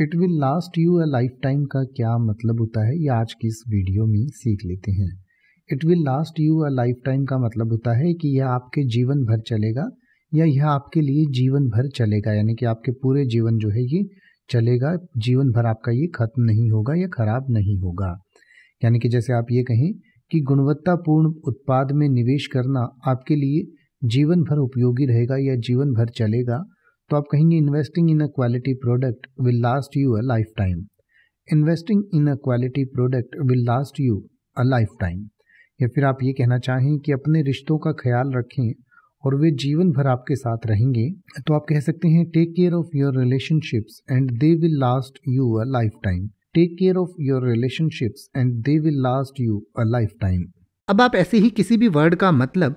it will last you a lifetime का क्या मतलब होता है ये आज की इस वीडियो में सीख लेते हैं it will last you a lifetime का मतलब होता है कि यह आपके जीवन भर चलेगा या यह आपके लिए जीवन भर चलेगा यानी कि आपके पूरे जीवन जो है ये चलेगा जीवन भर आपका ये खत्म नहीं होगा या खराब नहीं होगा यानी कि जैसे आप ये कहें कि गुणवत्तापूर्ण उत्पाद में निवेश करना आपके लिए जीवन भर उपयोगी रहेगा या जीवन भर चलेगा तो आप कहेंगे investing in a quality product will last you a lifetime investing in a quality product will last you a lifetime या फिर आप ये कहना चाहें कि अपने रिश्तों का ख्याल रखें और वे जीवन भर आपके साथ रहेंगे तो आप कह सकते हैं take care of your relationships and they will last you a lifetime take care of your relationships and they will last you a lifetime अब आप ऐसे ही किसी भी वर्ड का मतलब